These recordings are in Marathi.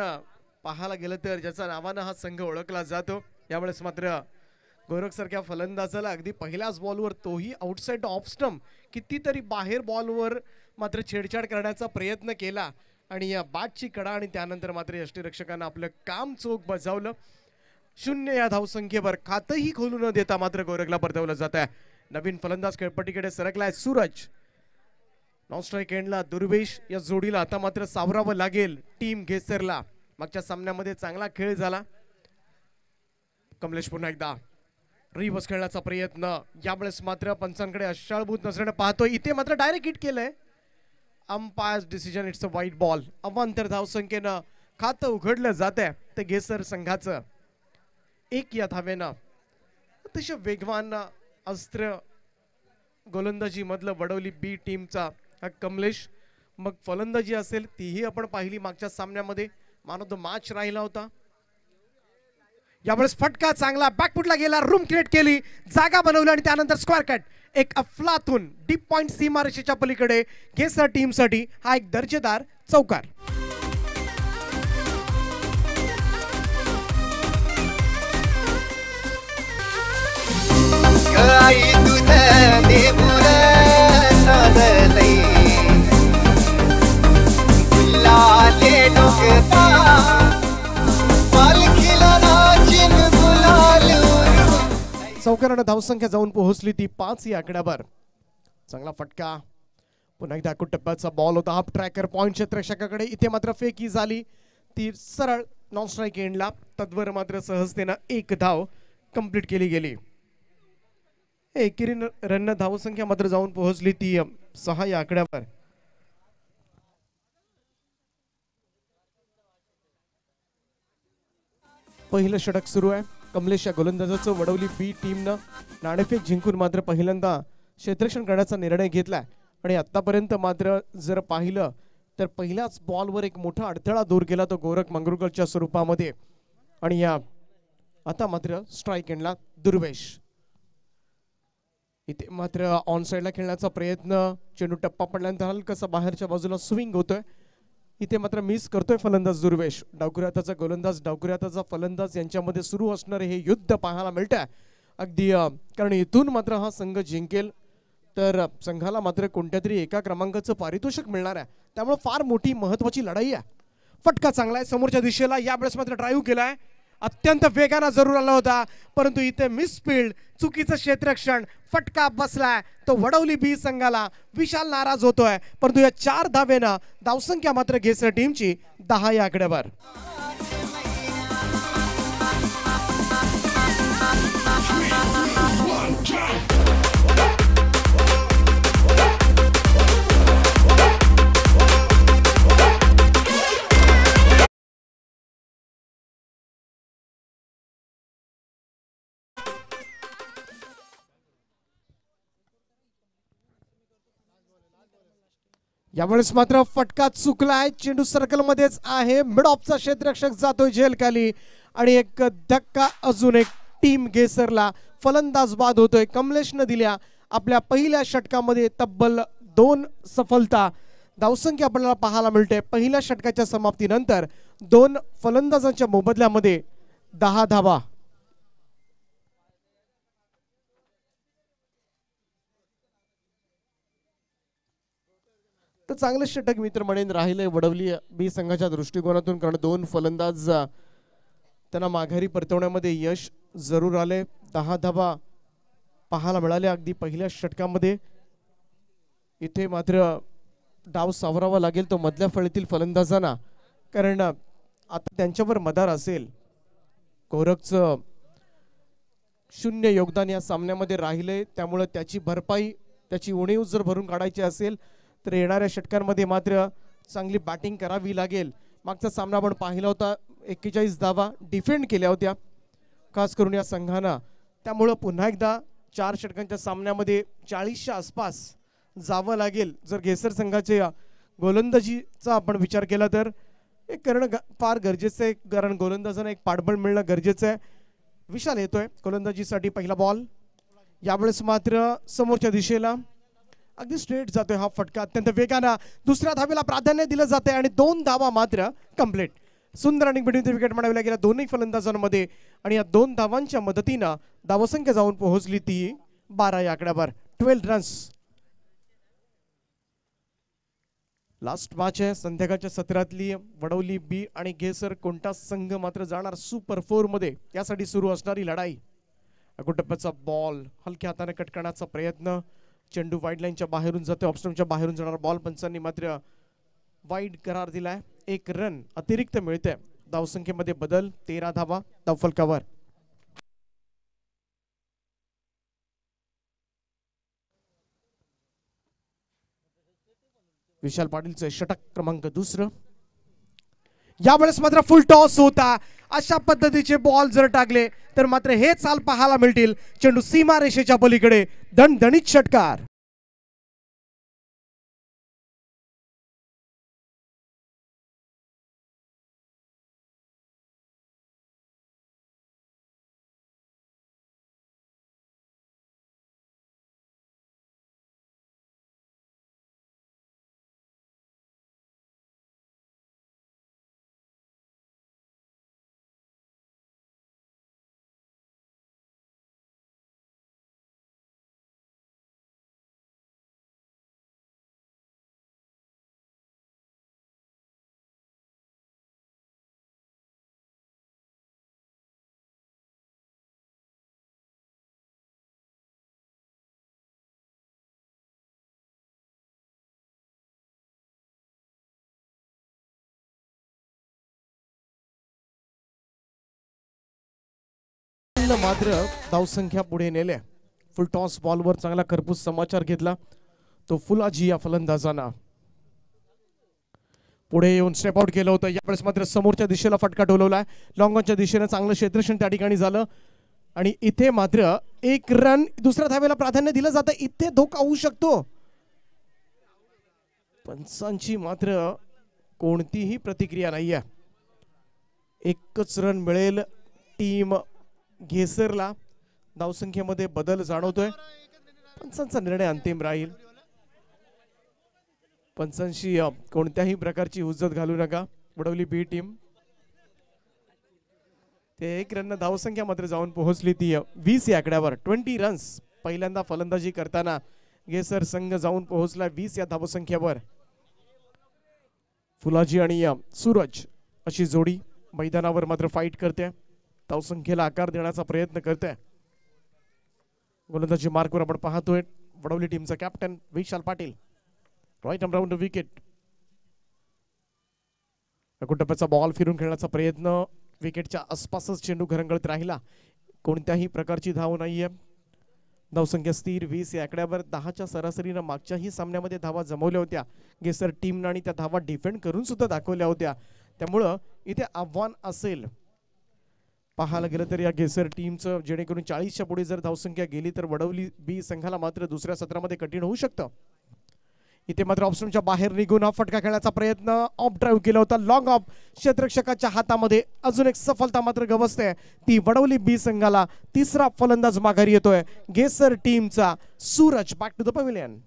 आपण पाहायला गेलं तर ज्याचा नावानं हा संघ ओळखला जातो यावेळेस मात्र गोरख सारख्या फलंदाजाला अगदी पहिल्याच बॉलवर तोही आउटसाईड ऑफ स्टंप कितीतरी बाहेर बॉलवर मात्र छेडछाड करण्याचा प्रयत्न केला आणि या बाटची कडा आणि त्यानंतर मात्र यष्टीरक्षकांना आपलं काम चोख बजावलं शून्य या धावसंख्येवर खातही खोलू न देता मात्र गोरखला परतवलं जात आहे नवीन फलंदाज खेळपट्टीकडे सरकलाय सूरज नॉनस्ट्राईक एंडला दुर्वेश या जोडीला आता मात्र सावरावं लागेल टीम घेसरला मागच्या सामन्यामध्ये चांगला खेळ झाला कमलेश पुन्हा एकदा रिवर्स खेळण्याचा प्रयत्न यावेळेस मात्र पंचांकडे अशाळभूत नजरेने पाहतोय इथे मात्र डायरेक्ट हिट केलंय umpire's decision it's a wide ball अवांतर धावसंख्येनं खातं उघडलं जात आहे ते घेसर संघाचं एक या धावेनं अतिशय वेगवान अस्त्र गोलंदाजी गोलंदाजीमधलं वडवली बी टीमचा हा कमलेश मग फलंदाजी असेल तीही आपण पाहिली मागच्या सामन्यामध्ये मान ऑफ द मॅच राहिला होता यावेळेस फटका चांगला बॅकफुटला गेला रूम क्रिएट केली जागा बनवली आणि त्यानंतर स्क्वेअर कट एक अफलातून डीप पॉइंट सीमारेषेच्या पलीकडे केसर टीमसाठी हा एक दर्जेदार चौकार धावसंख्या जाऊन पोहोचली ती पाच या आकड्यावर चांगला फटका पुन्हा एकदा टप्प्याचा बॉल होता हाफ ट्रॅकर पॉईंट क्षेत्रक्षकाकडे इथे मात्र फेक फेकी झाली ती सरळ नॉन स्ट्राईक एंडला तद्वर मात्र सहजतेनं एक धाव कंप्लीट केली गेली एकेरी रन धावसंख्या मात्र जाऊन पोहोचली ती सहा या आकड्यावर पहिलं षटक सुरू आहे कमलेश या गोलंदाजाचं वडवली बी टीमनं नाणेफेक जिंकून मात्र पहिल्यांदा क्षेत्रक्षण करण्याचा निर्णय घेतलाय आणि आत्तापर्यंत मात्र जर पाहिलं तर पहिल्याच बॉलवर एक मोठा अडथळा दूर केला तो गोरख मंगरुळकरच्या स्वरूपामध्ये आणि या आता मात्र स्ट्राईक एंडला दुर्वेश इथे मात्र ऑन साईडला खेळण्याचा प्रयत्न चेंडू टप्पा पडल्यानंतर हलकसा बाहेरच्या बाजूला स्विंग होतोय इथे मात्र मिस करतोय फलंदाज दुर्वेश डावकुऱ्याताचा गोलंदाज डावकुऱ्याताचा फलंदाज यांच्यामध्ये सुरू असणारे हे युद्ध पाहायला मिळतं अगदी कारण इथून मात्र हा संघ जिंकेल तर संघाला मात्र कोणत्या तरी एका क्रमांकाचं पारितोषिक मिळणार आहे त्यामुळे फार मोठी महत्त्वाची लढाई आहे फटका चांगला आहे समोरच्या दिशेला यावेळेस मात्र ड्राईव्ह केला आहे अत्यंत वेगानं जरूर आला होता परंतु इथे मिस चुकीचं क्षेत्रक्षण फटका बसलाय तो वडवली बी संघाला विशाल नाराज होतोय परंतु या चार धावेनं धावसंख्या मात्र घेसर टीमची दहा या आकड्यावर यावेळेस मात्र फटका चुकलाय चेंडू सर्कल मध्येच आहे मिड ऑफचा क्षेत्ररक्षक जातोय खाली आणि एक धक्का अजून एक टीम गेसरला फलंदाज बाद होतोय कमलेशनं दिल्या आपल्या पहिल्या षटकामध्ये तब्बल दोन सफलता धावसंख्या आपल्याला पाहायला मिळते पहिल्या षटकाच्या समाप्तीनंतर दोन फलंदाजांच्या मोबदल्यामध्ये दहा धावा तर षटक मित्र म्हणेन राहिले वडवली बी संघाच्या दृष्टिकोनातून कारण दोन फलंदाज त्यांना माघारी परतवण्यामध्ये यश जरूर आले दहा धाबा पाहायला मिळाले अगदी पहिल्या षटकामध्ये इथे मात्र डाव सावरावा लागेल तो मधल्या फळीतील फलंदाजांना कारण आता त्यांच्यावर मदार असेल गोरखचं शून्य योगदान या सामन्यामध्ये राहिले त्यामुळं त्याची भरपाई त्याची उणीव जर भरून काढायची असेल तर येणाऱ्या षटकांमध्ये मात्र चांगली बॅटिंग करावी लागेल मागचा सामना आपण पाहिला होता एक्केचाळीस धावा डिफेंड केल्या होत्या खास करून या संघानं त्यामुळं पुन्हा एकदा चार षटकांच्या सामन्यामध्ये चाळीसच्या आसपास जावं लागेल जर घेसर संघाच्या गोलंदाजीचा आपण विचार केला तर एक करणं फार गरजेचं आहे कारण गोलंदाजांना एक पाठबळ मिळणं गरजेचं आहे विशाल येतोय गोलंदाजीसाठी पहिला बॉल यावेळेस मात्र समोरच्या दिशेला अगदी स्ट्रेट जातोय हा फटका अत्यंत वेगानं दुसऱ्या धावेला प्राधान्य दिलं जाते आणि दोन धावा मात्र कम्प्लीट सुंदर आणि बिडिंग विकेट मिळवल्या गेल्या दोन्ही फलंदाजांमध्ये आणि या दोन धावांच्या मदतीनं धावसंख्या जाऊन पोहोचली ती बारा या आकड्यावर ट्वेल्व रन्स लास्ट मॅच आहे संध्याकाळच्या सत्रातली वडवली बी आणि घेसर कोणता संघ मात्र जाणार सुपर फोर मध्ये यासाठी सुरू असणारी लढाई अगोटप्प्याचा बॉल हलक्या हाताने कटकण्याचा प्रयत्न चेंडू वाईड लाईनच्या बाहेरून जातो ऑप्शनच्या बाहेरून जाणारा बॉल पंचांनी मात्र वाईड करार दिलाय एक रन अतिरिक्त मिळते धावसंख्येमध्ये बदल तेरा धावा धावफलकावर विशाल पाटीलचं षटक क्रमांक दुसरं यावेळेस मात्र फुल टॉस होता अशा पद्धतीचे बॉल जर टाकले तर मात्र हे चाल पाहायला मिळतील चेंडू सीमा रेषेच्या पलीकडे दणदणीत षटकार मात्र मात्र धावसंख्या पुढे नेल्या फुल टॉस बॉलवर चांगला करपूस समाचार घेतला तो फुलाजी या फलंदाजांना पुढे येऊन स्टेप आउट केलं होतं यावेळेस मात्र समोरच्या दिशेला फटका डोलवला लॉंगॉनच्या दिशेने चांगलं क्षेत्रक्षण त्या ठिकाणी झालं आणि इथे मात्र एक रन दुसऱ्या धावेला प्राधान्य दिलं जातं इथे धोका होऊ शकतो पंचांची मात्र कोणतीही प्रतिक्रिया नाहीये एकच रन मिळेल टीम घेसरला धावसंख्येमध्ये बदल जाणवतोय पंचांचा निर्णय अंतिम राहील पंचांशी कोणत्याही प्रकारची उज्जत घालू नका बुडवली बी टीम ते एक रन धावसंख्या मात्र जाऊन पोहोचली ती वीस या आकड्यावर ट्वेंटी रन्स पहिल्यांदा फलंदाजी करताना घेसर संघ जाऊन पोहोचला वीस या धावसंख्येवर फुलाजी आणि सूरज अशी जोडी मैदानावर मात्र फाईट करते धावसंख्येला आकार देण्याचा प्रयत्न करते गोलंदाजी मार्कवर आपण पाहतोय वडवली टीमचा captain Vishal Patil right round wicket कुटुंबाचा बॉल फिरून खेळण्याचा प्रयत्न विकेटच्या आसपासच चेंडू घरंगळत राहिला कोणत्याही प्रकारची धाव नाहीये धावसंख्या स्थिर वीस या आकड्यावर दहाच्या सरासरीनं मागच्याही सामन्यामध्ये धावा जमवल्या होत्या गेसर टीमनं आणि त्या धावा डिफेंड करून सुद्धा दाखवल्या होत्या त्यामुळं इथे आव्हान असेल पाहायला गेलं तर या घेसर टीमचं जेणेकरून चाळीसच्या पुढे जर धावसंख्या गेली तर वडवली बी संघाला मात्र दुसऱ्या सत्रामध्ये कठीण होऊ शकतं इथे मात्र ऑप्शनच्या बाहेर निघून ऑफ फटका खेळण्याचा प्रयत्न ऑफ ड्राईव्ह केला होता लॉंग ऑफ क्षेत्रक्षकाच्या हातामध्ये अजून एक सफलता मात्र गवसते ती वडवली बी संघाला तिसरा फलंदाज माघारी येतोय गेसर टीमचा Suraj back to the pavilion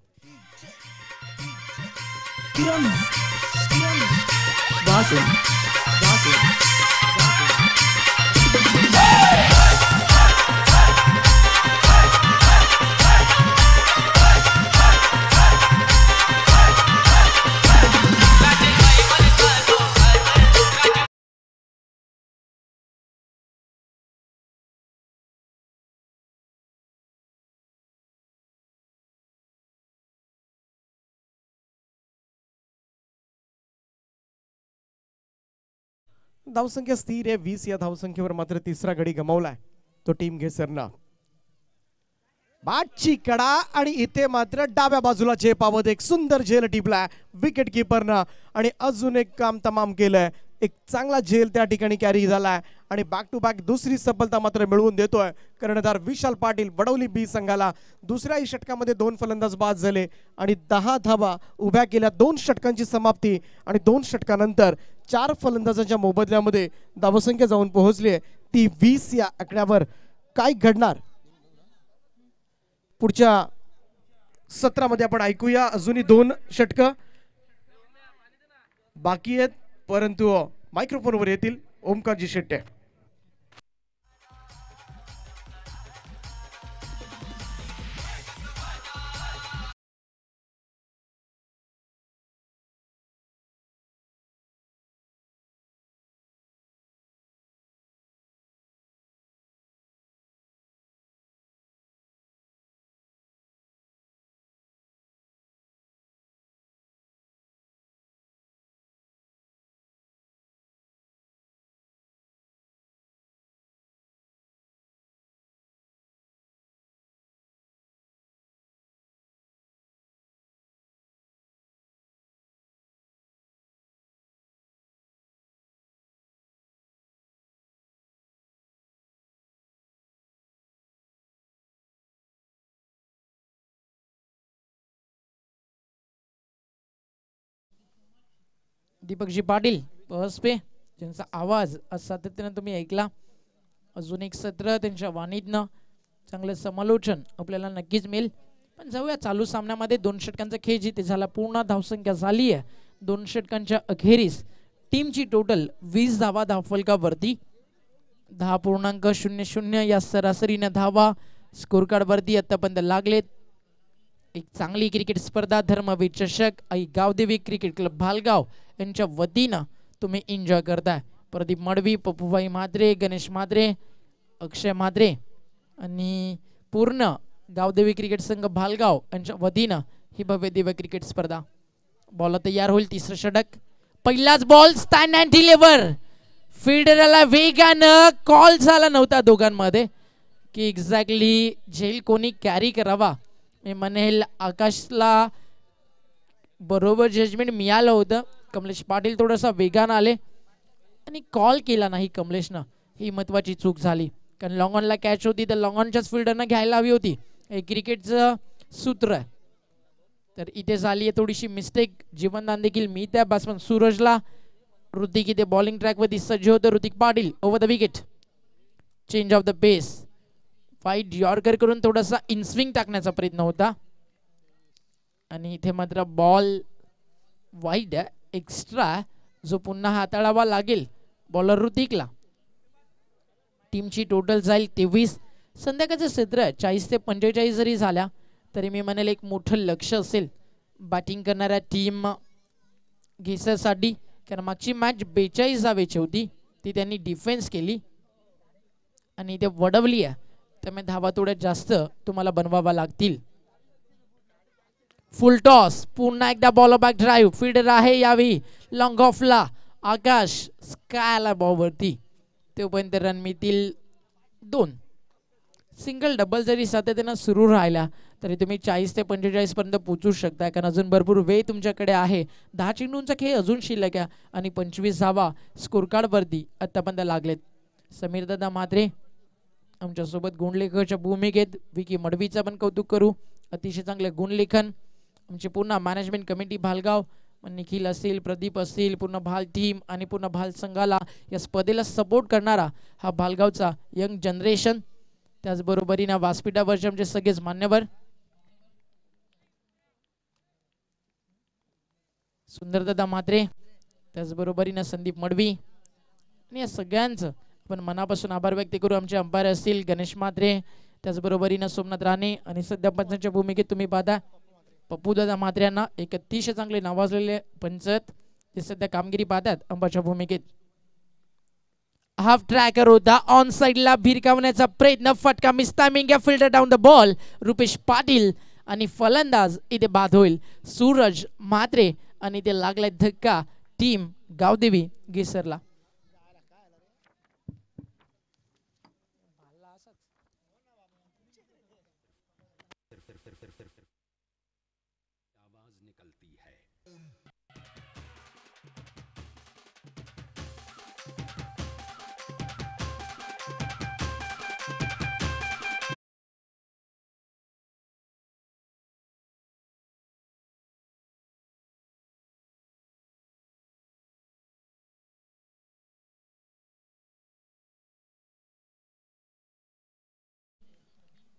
धावसंख्या स्थिर आहे वीस या धावसंख्येवर मात्र तिसरा गडी गमावलाय तो टीम घेसरनं बाटची कडा आणि इथे मात्र डाव्या बाजूला झेपावत एक सुंदर झेल टिपलाय विकेट किपरनं आणि अजून एक काम तमाम केलंय एक चांगला झेल त्या ठिकाणी कॅरी झालाय आणि बॅक टू बॅक दुसरी सफलता मात्र मिळवून देतोय कर्णधार विशाल पाटील वडवली बी संघाला दुसऱ्याही षटकामध्ये दोन फलंदाज बाद झाले आणि दहा धावा उभ्या केल्या दोन षटकांची समाप्ती आणि दोन षटकानंतर चार फलंदाजांच्या मोबदल्यामध्ये धावसंख्या जाऊन पोहोचली आहे ती वीस या आकड्यावर काय घडणार पुढच्या सत्रामध्ये आपण ऐकूया अजूनही दोन षटक बाकी आहेत परंतु मायक्रोफोनवर येतील ओमकारजी शेट्टे दीपकजी पाटील हसपे त्यांचा आवाज आज सातत्यानं तुम्ही ऐकला अजून एक सत्र त्यांच्या वाणीतनं चांगलं समालोचन आपल्याला नक्कीच मिळेल पण जाऊया चालू सामन्यामध्ये दोन षटकांचा खेळ जिथे झाला पूर्ण धावसंख्या झाली आहे दोन षटकांच्या अखेरीस टीमची टोटल वीस धावा धावफलकावरती दहा पूर्णांक शून्य शून्य या सरासरीनं धावा स्कोरकार्डवरती आतापर्यंत लागलेत एक चांगली क्रिकेट स्पर्धा धर्मवीर चषक आई गावदेवी क्रिकेट क्लब भालगाव यांच्या वतीनं तुम्ही एन्जॉय करताय प्रदीप मडवी पप्पूबाई माद्रे गणेश माद्रे अक्षय माद्रे आणि पूर्ण गावदेवी क्रिकेट संघ भालगाव यांच्या वतीनं ही भव्य दिव्य क्रिकेट स्पर्धा बॉल तयार होईल तिसरं षटक पहिलाच बॉल स्टँड अँड डिलेवर फिल्डरला वेगानं कॉल झाला नव्हता दोघांमध्ये की एक्झॅक्टली झेल कोणी कॅरी करावा मी म्हणेल आकाशला बरोबर जजमेंट मिळालं होतं कमलेश पाटील थोडासा वेगानं आले आणि कॉल केला नाही कमलेशनं ही महत्वाची चूक झाली कारण लॉंगॉनला कॅच होती तर लॉंगॉनच्याच फिल्डरनं घ्यायला हवी होती हे क्रिकेटचं सूत्र आहे तर इथे झाली आहे थोडीशी मिस्टेक जीवनदान देखील मी त्या बॅट्समन सूरजला ऋतिक इथे बॉलिंग ट्रॅकवरती सज्ज होतं Hrithik Patil over the wicket change of the pace wide yorker करून थोडासा इनस्विंग टाकण्याचा प्रयत्न होता आणि इथे मात्र बॉल वाईट एक्स्ट्रा जो पुन्हा हाताळावा लागेल बॉलर ऋतिकला टीमची टोटल जाईल तेवीस संध्याकाळचं क्षेत्र चाळीस ते पंचेचाळीस जरी झाल्या तरी मी म्हणेल एक मोठं लक्ष असेल बॅटिंग करणाऱ्या टीम घेसासाठी कारण मागची मॅच बेचाळीस जावेची होती ती त्यांनी डिफेन्स केली आणि ते वडवली आहे त्यामुळे धावा थोडे जास्त तुम्हाला बनवावा लागतील फुल टॉस पुन्हा एकदा बॉल बॅक ड्राईव्ह फिल्डर आहे यावी लॉंग ऑफला आकाश स्कायला बॉलवरती तोपर्यंत रन मिळतील दोन सिंगल डबल जरी सातत्यानं सुरू राहिला तरी तुम्ही चाळीस ते पर्यंत पोचू शकता कारण अजून भरपूर वेळ तुमच्याकडे आहे दहा चेंडूंचा खेळ अजून शिल्लक आहे आणि पंचवीस धावा स्कोरकार्डवरती आत्तापर्यंत लागलेत समीर दादा मात्रे आमच्या सोबत गुणलेखकाच्या भूमिकेत विकी मडवीचं पण कौतुक करू अतिशय चांगले गुणलेखन आमचे पूर्ण मॅनेजमेंट कमिटी भालगाव निखिल असेल प्रदीप असेल पूर्ण भाल टीम आणि पूर्ण भाल संघाला या स्पर्धेला सपोर्ट करणारा हा भालगावचा यंग जनरेशन त्याचबरोबरीनं व्यासपीठावरचे आमचे सगळेच मान्यवर सुंदरदादा म्हात्रे त्याचबरोबरीनं संदीप मडवी आणि या सगळ्यांचं पण मनापासून आभार व्यक्त करू आमचे अंपायर असतील गणेश मात्रे त्याचबरोबरीनं सोमनाथ राणे आणि सध्या पंचांच्या भूमिकेत तुम्ही पाहता पप्पूदादा मात्रे यांना एक अतिशय चांगले नावाजलेले पंचत ते सध्या कामगिरी पाहतात अंबाच्या भूमिकेत हाफ ट्रॅकर होता ऑन साईडला भिरकावण्याचा प्रयत्न फटका मिस टायमिंग या fielder down the ball Rupesh Patil आणि फलंदाज इथे बाद होईल सूरज मात्रे आणि ते लागलाय धक्का टीम गावदेवी गेसरला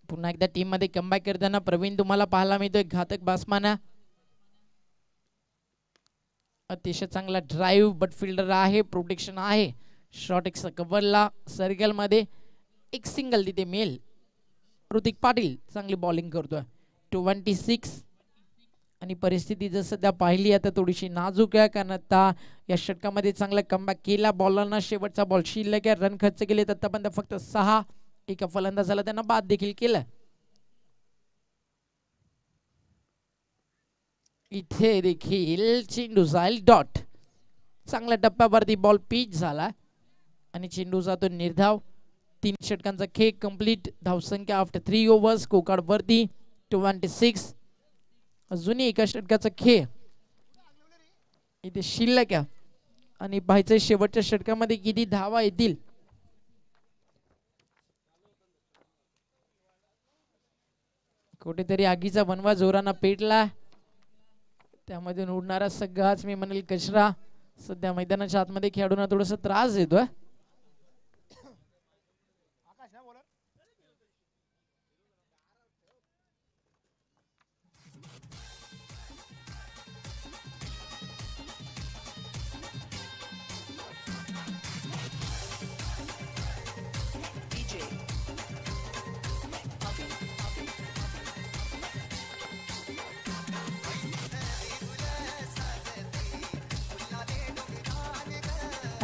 पुन्हा एकदा टीम मध्ये कमबॅक करताना प्रवीण तुम्हाला पाहायला मिळतोय घातक बासमाना अतिशय चांगला ड्राईव्ह बट फिल्डर आहे प्रोटेक्शन आहे शॉर्ट एक कवरला सर्कल मध्ये एक सिंगल तिथे मिळेल ऋतिक पाटील चांगली बॉलिंग करतोय ट्वेंटी सिक्स आणि परिस्थिती जर सध्या पाहिली आता थोडीशी नाजूक आहे कारण आता या षटकामध्ये चांगला कमबॅक केला बॉलरना शेवटचा बॉल शिल्लक आहे रन खर्च केले तर पण फक्त सहा एका फलंदाजाला त्यांना बाद देखील केला इथे देखील चेंडू जाईल डॉट चांगल्या टप्प्यावरती बॉल पीच झाला आणि चेंडूचा तो निर्धाव तीन षटकांचा खेळ कंप्लीट धावसंख्या आफ्टर थ्री ओव्हर्स कोकाडवरती ट्वेंटी सिक्स अजूनही एका षटकाचा खेळ इथे शिल्लक आणि पाहायचं शेवटच्या षटकामध्ये किती धावा येतील कुठेतरी आगीचा बनवा जोरानं पेटला त्यामध्ये उडणारा सगळाच मी म्हणेल कचरा सध्या मैदानाच्या आतमध्ये खेळाडूंना थोडासा त्रास देतोय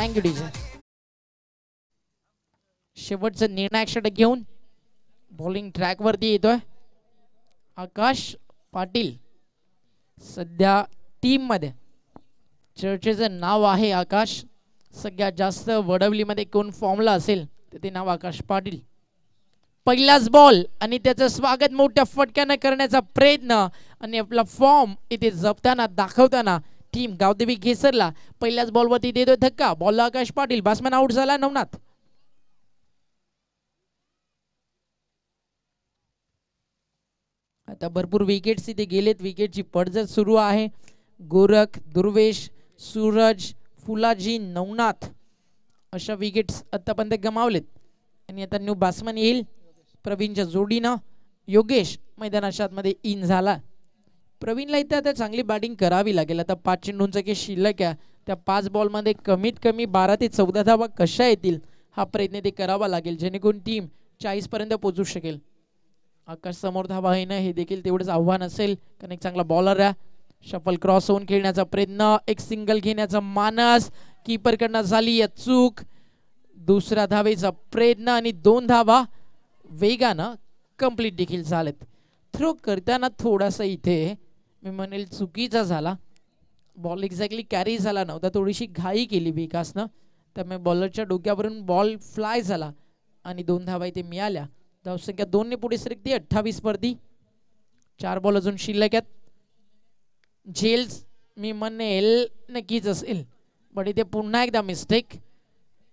थँक्यू डीजे शेवटचं निर्णायक षटक घेऊन बॉलिंग ट्रॅकवरती येतोय आकाश पाटील सध्या टीममध्ये चर्चेचं नाव आहे आकाश सगळ्यात जास्त वडवलीमध्ये कोण फॉर्मला असेल तर ते नाव आकाश पाटील पहिलाच बॉल आणि त्याचं स्वागत मोठ्या फटक्यानं करण्याचा प्रयत्न आणि आपला फॉर्म इथे जपताना दाखवताना टीम गावदेवी घेसरला पहिल्याच बॉलवरती देतोय धक्का ball Akash Patil batsman out झाला नवनाथ आता भरपूर विकेट्स इथे गेलेत विकेटची पडझड सुरू आहे गोरख दुर्वेश सूरज फुलाजी नवनाथ अशा विकेट्स आतापर्यंत गमावलेत आणि आता न्यू बासमन येईल प्रवीणच्या जोडीनं योगेश मैदानाच्या आतमध्ये इन झाला प्रवीणला इथे आता चांगली बॅटिंग करावी लागेल आता पाच चेंडूंचा की शिल्लक आहे त्या पाच बॉलमध्ये कमीत कमी बारा ते चौदा धावा कशा येतील हा प्रयत्न ते करावा लागेल जेणेकरून टीम चाळीसपर्यंत पोचू शकेल आकाश समोर धावा येणं हे देखील तेवढंच आव्हान असेल कारण एक चांगला बॉलर आहे शफल क्रॉस होऊन खेळण्याचा प्रयत्न एक सिंगल घेण्याचा मानस कीपरकडनं झाली या चूक दुसरा धावेचा प्रयत्न आणि दोन धावा वेगानं कम्प्लीट देखील झालेत थ्रो करताना थोडासा इथे मी म्हणेल चुकीचा झाला बॉल एक्झॅक्टली कॅरी झाला नव्हता थोडीशी घाई केली विकासनं त्यामुळे बॉलरच्या डोक्यावरून बॉल फ्लाय झाला आणि दोन धावा इथे मिळाल्या धावसंख्या दोनने पुढे सरकती अठ्ठावीस वरती चार बॉल अजून शिल्लक आहेत झेल मी म्हणेल नक्कीच असेल पण इथे पुन्हा एकदा मिस्टेक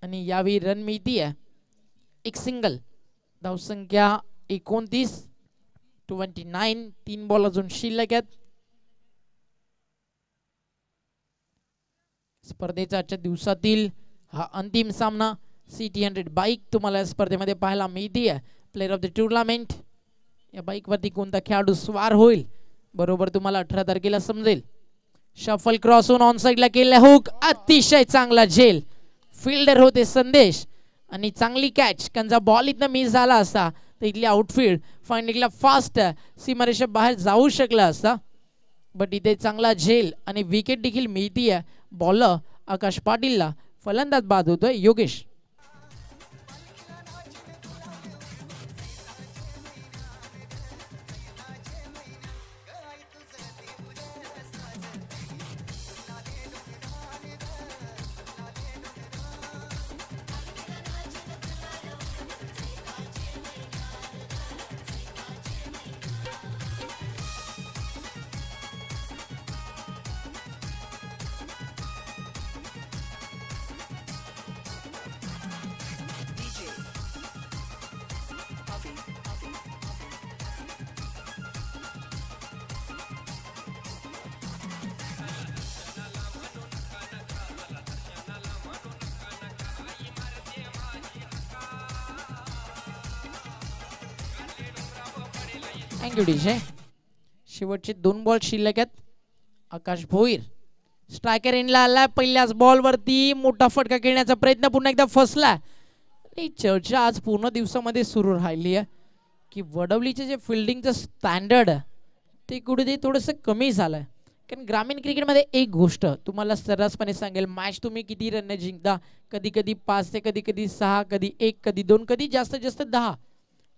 आणि यावेळी रन मिळती आहे एक सिंगल धावसंख्या एकोणतीस ट्वेंटी तीन बॉल अजून शिल्लक आहेत स्पर्धेचा आजच्या दिवसातील हा अंतिम सामना सिटी हंड्रेड बाईक तुम्हाला या स्पर्धेमध्ये पाहायला मिळते प्लेअर ऑफ द टुर्नामेंट या बाईक वरती कोणता खेळाडू स्वार होईल बरोबर तुम्हाला अठरा तारखेला समजेल शफल क्रॉस होऊन ऑन साईडला केलेला हुक अतिशय चांगला झेल फिल्डर होते संदेश आणि चांगली कॅच कंजा बॉल इथनं मिस झाला असता तर इथली आउटफील्ड इथला फास्ट सीमारेषा बाहेर जाऊ शकला असता बट इथे चांगला झेल आणि विकेट देखील मिळती आहे बॉलर आकाश पाटीलला फलंदाज बाद होतोय योगेश आहे शेवटचे दोन बॉल शिल्लक आहेत आकाश भोईर स्ट्रायकर इनला आला पहिल्याच बॉलवरती मोठा फटका खेळण्याचा प्रयत्न पुन्हा एकदा फसला चर्चा आज पूर्ण दिवसामध्ये सुरू राहिली आहे की वडवलीचे जे फिल्डिंगचं स्टँडर्ड ते कुठेतरी थोडंसं कमी झालं कारण ग्रामीण क्रिकेटमध्ये एक गोष्ट तुम्हाला सर्रासपणे सांगेल मॅच तुम्ही किती रन जिंकता कधी कधी पाच ते कधी कधी सहा कधी एक कधी दोन कधी जास्त जास्त दहा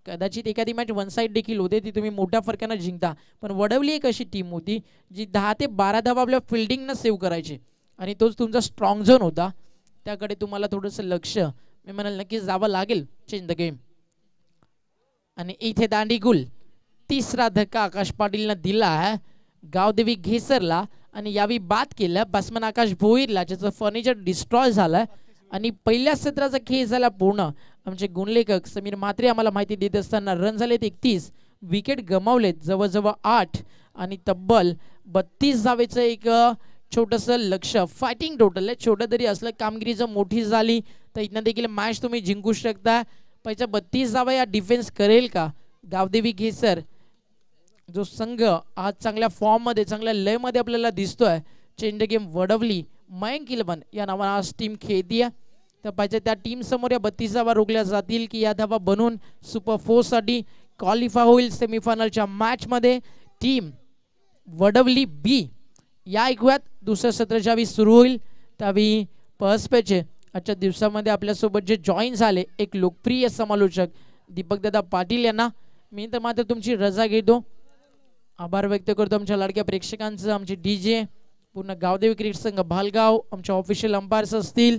कदाचित एखादी मॅच वन साईड देखील होते ती तुम्ही मोठ्या फरकानं जिंकता पण वडवली एक अशी टीम होती जी दहा ते बारा धावा आपल्या फिल्डिंगनं सेव्ह करायची आणि तोच तुमचा स्ट्रॉंग झोन होता त्याकडे तुम्हाला थोडंसं लक्ष मी म्हणाल नक्कीच जावं लागेल चेंज द गेम आणि इथे दांडी तिसरा धक्का आकाश पाटीलनं दिला आहे गावदेवी घेसरला आणि यावी बाद केलं बसमन आकाश भोईरला ज्याचं फर्निचर डिस्ट्रॉय झालं आणि पहिल्या सत्राचा खेळ झाला पूर्ण आमचे गुणलेखक समीर मात्रे आम्हाला माहिती देत असताना रन झालेत एकतीस विकेट गमावलेत जवळजवळ आठ आणि तब्बल बत्तीस जावेचं एक छोटंसं लक्ष फायटिंग टोटल आहे छोटं तरी असलं कामगिरी जर मोठी झाली तर इथनं देखील मॅच तुम्ही जिंकू शकता पहिच्या बत्तीस धावा या डिफेन्स करेल का गावदेवी घेसर जो संघ आज चांगल्या फॉर्ममध्ये चांगल्या लयमध्ये आपल्याला दिसतोय चेंड गेम वडवली मयंक इलवन या नावानं आज टीम खेळती आहे तर पाहिजे त्या समोर या बत्तीस धावा रोखल्या जातील की या धावा बनून सुपर साठी क्वालिफाय होईल सेमीफायनलच्या मध्ये टीम वडवली बी या ऐकूयात दुसऱ्या सत्र ज्यावेळी सुरू होईल त्यावेळी पहस्पेचे आजच्या दिवसामध्ये आपल्यासोबत जे जॉईन झाले एक लोकप्रिय समालोचक दीपकदादा पाटील यांना मी तर मात्र तुमची रजा घेतो आभार व्यक्त करतो आमच्या लाडक्या प्रेक्षकांचं आमचे डी जे पूर्ण गावदेवी क्रिकेट संघ भालगाव आमच्या ऑफिशियल अंपायर्स असतील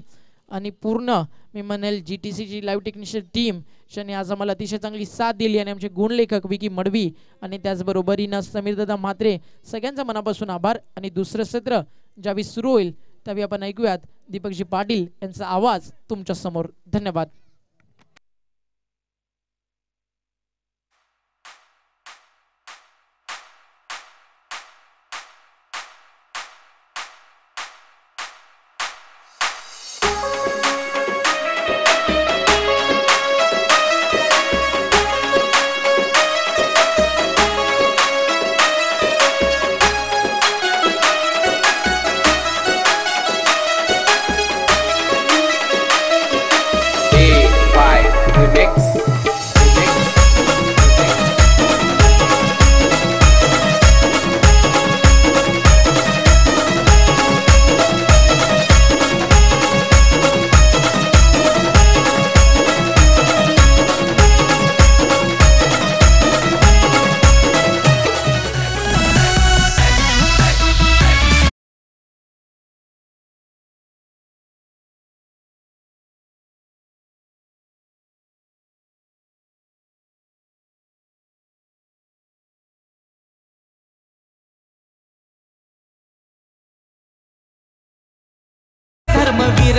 आणि पूर्ण मी म्हणेल जी टी सीची लाईव्ह टेक्निशियन टीम शनी आज आम्हाला अतिशय चांगली साथ दिली आणि आमचे गुणलेखक विकी मडवी आणि समीर समीरदादा म्हात्रे सगळ्यांचा मनापासून आभार आणि दुसरं सत्र ज्यावेळी सुरू होईल त्यावेळी आपण ऐकूयात दीपकजी पाटील यांचा आवाज तुमच्यासमोर धन्यवाद